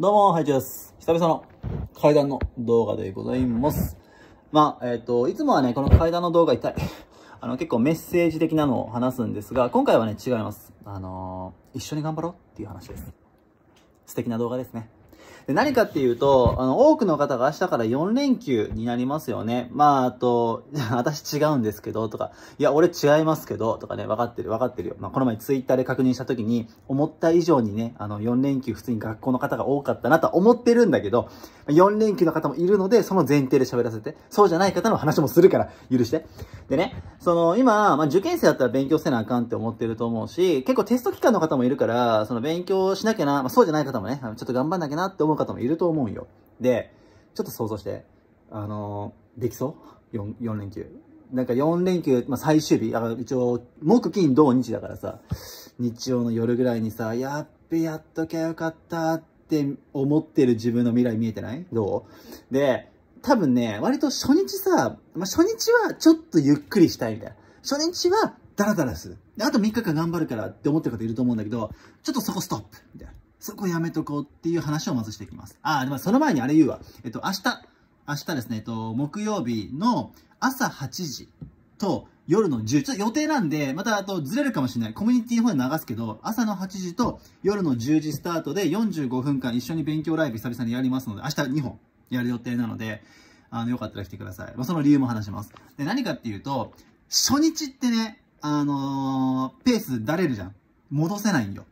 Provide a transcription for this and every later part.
どうも、ハイチです。久々の階段の動画でございます。まあ、えっ、ー、と、いつもはね、この階段の動画痛い。あの、結構メッセージ的なのを話すんですが、今回はね、違います。あのー、一緒に頑張ろうっていう話です。素敵な動画ですね。で何かっていうと、あの、多くの方が明日から4連休になりますよね。まあ、あと、私違うんですけど、とか、いや、俺違いますけど、とかね、分かってる、分かってるよ。まあ、この前ツイッターで確認した時に、思った以上にね、あの、4連休普通に学校の方が多かったなと思ってるんだけど、4連休の方もいるので、その前提で喋らせて、そうじゃない方の話もするから許して。でね、その、今、まあ、受験生だったら勉強せなあかんって思ってると思うし、結構テスト期間の方もいるから、その勉強しなきゃな、まあ、そうじゃない方もね、ちょっと頑張んなきゃなって思う方もいると思うよ。で、ちょっと想像して、あのー、できそう 4, ?4 連休。なんか4連休、まあ、最終日、あ一応、木、金、土、日だからさ、日曜の夜ぐらいにさ、やっべ、やっときゃよかったって思ってる自分の未来見えてないどうで、多分ね、割と初日さ、まあ、初日はちょっとゆっくりしたいみたいな。初日はダラダラする。あと3日間頑張るからって思ってる方いると思うんだけど、ちょっとそこストップみたいな。そこやめとこうっていう話をまずしていきます。あ、でもその前にあれ言うわ。えっと、明日、明日ですね、えっと、木曜日の朝8時と夜の10時、ちょっと予定なんで、またあとずれるかもしれない。コミュニティの方で流すけど、朝の8時と夜の10時スタートで45分間一緒に勉強ライブ久々にやりますので、明日2本やる予定なので、あの、よかったら来てください。まあ、その理由も話します。で、何かっていうと、初日ってね、あのー、ペースだれるじゃん。戻せないんよ。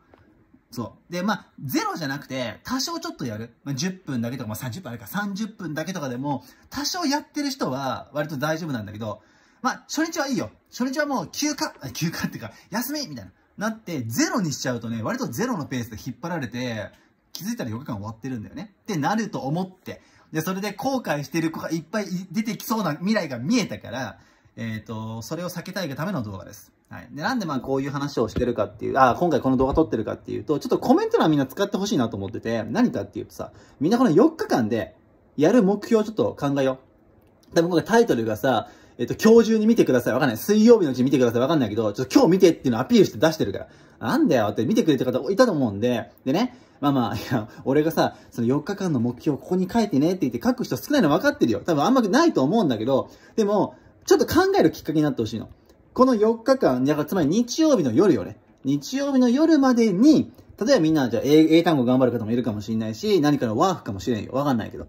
そう。で、まあ、ゼロじゃなくて、多少ちょっとやる。まあ、10分だけとか、まあ、30分あるか、30分だけとかでも、多少やってる人は、割と大丈夫なんだけど、まあ、初日はいいよ。初日はもう休暇、休暇っていうか、休みみたいな。なって、ゼロにしちゃうとね、割とゼロのペースで引っ張られて、気づいたら4日間終わってるんだよね。ってなると思って、で、それで後悔してる子がいっぱい出てきそうな未来が見えたから、えっ、ー、と、それを避けたいがための動画です。はい。で、なんでまあこういう話をしてるかっていう、あ、今回この動画撮ってるかっていうと、ちょっとコメント欄みんな使ってほしいなと思ってて、何かっていうとさ、みんなこの4日間でやる目標をちょっと考えよう。多分今回タイトルがさ、えっと、今日中に見てください。わかんない。水曜日のうち見てください。わかんないけど、ちょっと今日見てっていうのをアピールして出してるから。なんだよって見てくれてる方いたと思うんで、でね、まあまあ、いや、俺がさ、その4日間の目標ここに書いてねって言って書く人少ないの分かってるよ。多分あんまないと思うんだけど、でも、ちょっと考えるきっかけになってほしいの。この4日間、だからつまり日曜日の夜よね。日曜日の夜までに、例えばみんな、じゃあ英単語頑張る方もいるかもしれないし、何かのワークかもしれんよ。わかんないけど。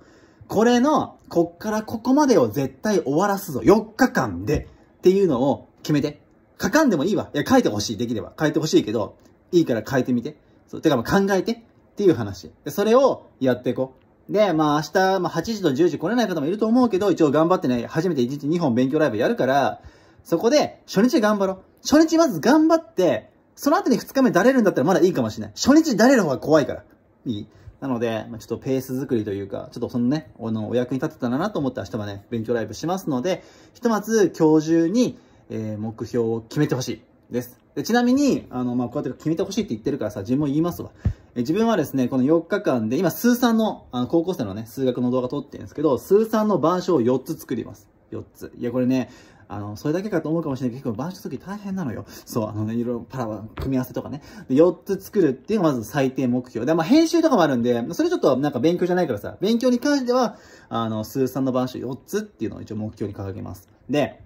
これの、こっからここまでを絶対終わらすぞ。4日間で。っていうのを決めて。書かんでもいいわ。いや、書いてほしい。できれば。書いてほしいけど、いいから書いてみて。そう。てか、ま考えて。っていう話。で、それをやっていこう。で、まあ明日、まあ8時と10時来れない方もいると思うけど、一応頑張ってね、初めて1日2本勉強ライブやるから、そこで、初日頑張ろう。初日まず頑張って、その後に2日目だれるんだったらまだいいかもしれない。初日だれる方が怖いから。いいなので、まあ、ちょっとペース作りというか、ちょっとそのね、の、お役に立てたらなと思って明日はね、勉強ライブしますので、ひとまず今日中に、えー、目標を決めてほしいです。でちなみに、あの、まあ、こうやって決めてほしいって言ってるからさ、自分も言いますわ。え自分はですね、この4日間で、今、数三の、あの、高校生のね、数学の動画撮ってるんですけど、数三の板書を4つ作ります。4つ。いや、これね、あの、それだけかと思うかもしれないけど、結構晩酌するき大変なのよ。そう、あのね、いろいろパラは組み合わせとかね。で、4つ作るっていうのがまず最低目標。で、まあ編集とかもあるんで、それちょっとなんか勉強じゃないからさ、勉強に関しては、あの、数3の晩酌4つっていうのを一応目標に掲げます。で、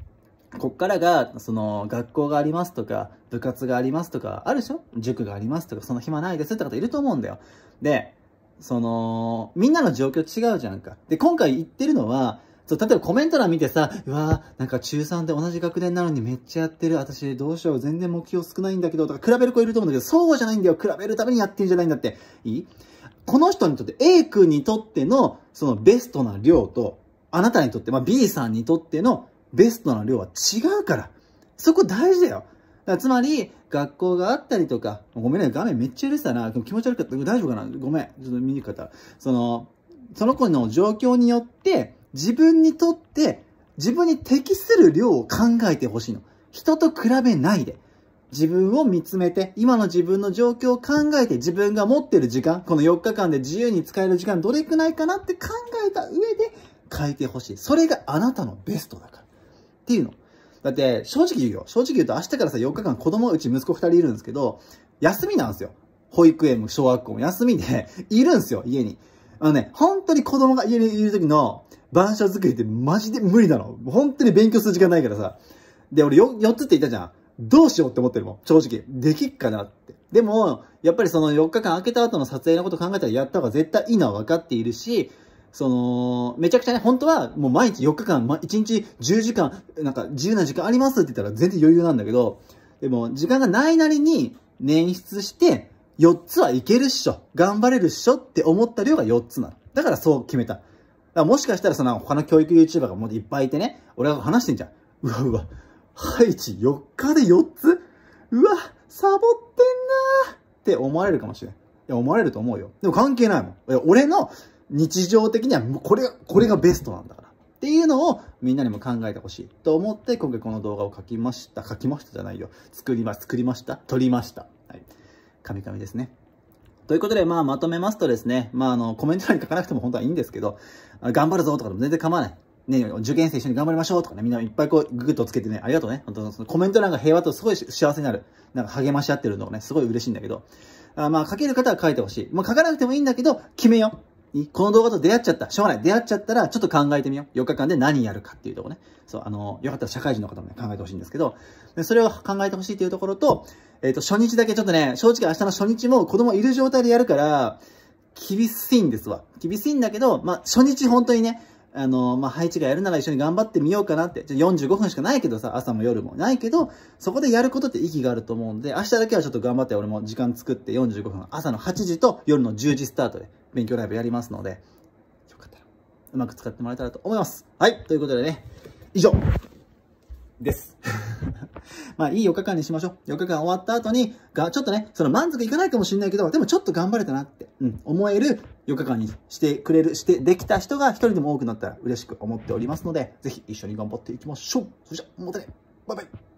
こっからが、その、学校がありますとか、部活がありますとか、あるでしょ塾がありますとか、その暇ないですって方いると思うんだよ。で、その、みんなの状況違うじゃんか。で、今回言ってるのは、そう、例えばコメント欄見てさ、うわぁ、なんか中3で同じ学年なのにめっちゃやってる。私どうしよう。全然目標少ないんだけど、とか比べる子いると思うんだけど、そうじゃないんだよ。比べるためにやってるんじゃないんだって。いいこの人にとって、A 君にとっての、そのベストな量と、あなたにとって、まあ、B さんにとってのベストな量は違うから。そこ大事だよ。だつまり、学校があったりとか、ごめんね、画面めっちゃ許したな。気持ち悪かった。大丈夫かなごめん。ちょっと見にく方。その、その子の状況によって、自分にとって、自分に適する量を考えてほしいの。人と比べないで。自分を見つめて、今の自分の状況を考えて、自分が持ってる時間、この4日間で自由に使える時間どれくらいかなって考えた上で書いてほしい。それがあなたのベストだから。っていうの。だって、正直言うよ。正直言うと明日からさ、4日間子供、うち息子2人いるんですけど、休みなんですよ。保育園も小学校も休みでいるんですよ、家に。あのね、本当に子供が家にいる時の、晩酌作りってマジで無理なの。本当に勉強する時間ないからさ。で、俺 4, 4つって言ったじゃん。どうしようって思ってるもん。正直。できっかなって。でも、やっぱりその4日間空けた後の撮影のこと考えたらやった方が絶対いいのは分かっているし、その、めちゃくちゃね、本当はもう毎日4日間、ま、1日10時間、なんか自由な時間ありますって言ったら全然余裕なんだけど、でも時間がないなりに捻出して、4つはいけるっしょ。頑張れるっしょって思った量が4つなの。だからそう決めた。らもしかしたらその他の教育 YouTuber がもういっぱいいてね、俺が話してんじゃん。うわうわ、ハイチ4日で4つうわ、サボってんなーって思われるかもしれん。いや、思われると思うよ。でも関係ないもん。いや俺の日常的にはこれ、これがベストなんだから。っていうのをみんなにも考えてほしいと思って今回この動画を書きました。書きましたじゃないよ。作りま、作りました。撮りました。はい。カミカミですね。ということで、まあ、まとめますとですね、まあ、あの、コメント欄に書かなくても本当はいいんですけど、頑張るぞとかでも全然構わない。ね、受験生一緒に頑張りましょうとかね、みんないっぱいこう、ググッとつけてね、ありがとうね。本当そのコメント欄が平和とすごい幸せになる。なんか励まし合ってるのがね、すごい嬉しいんだけど。あまあ、書ける方は書いてほしい。まあ、書かなくてもいいんだけど、決めよう。この動画と出会っちゃった。しょうがない。出会っちゃったら、ちょっと考えてみよう。4日間で何やるかっていうとこね。そう、あの、よかったら社会人の方もね、考えてほしいんですけど、でそれを考えてほしいというところと、えっ、ー、と、初日だけちょっとね、正直明日の初日も子供いる状態でやるから、厳しいんですわ。厳しいんだけど、まあ、初日本当にね、あの、まあ、配置がやるなら一緒に頑張ってみようかなって。じゃ45分しかないけどさ、朝も夜もないけど、そこでやることって意義があると思うんで、明日だけはちょっと頑張って俺も時間作って45分、朝の8時と夜の10時スタートで勉強ライブやりますので、よかったら、うまく使ってもらえたらと思います。はい、ということでね、以上です。まあいい4日間にしましょう。4日間終わった後に、が、ちょっとね、その満足いかないかもしれないけど、でもちょっと頑張れたなって、うん、思える4日間にしてくれる、してできた人が一人でも多くなったら嬉しく思っておりますので、ぜひ一緒に頑張っていきましょう。それじゃ、またね。バイバイ。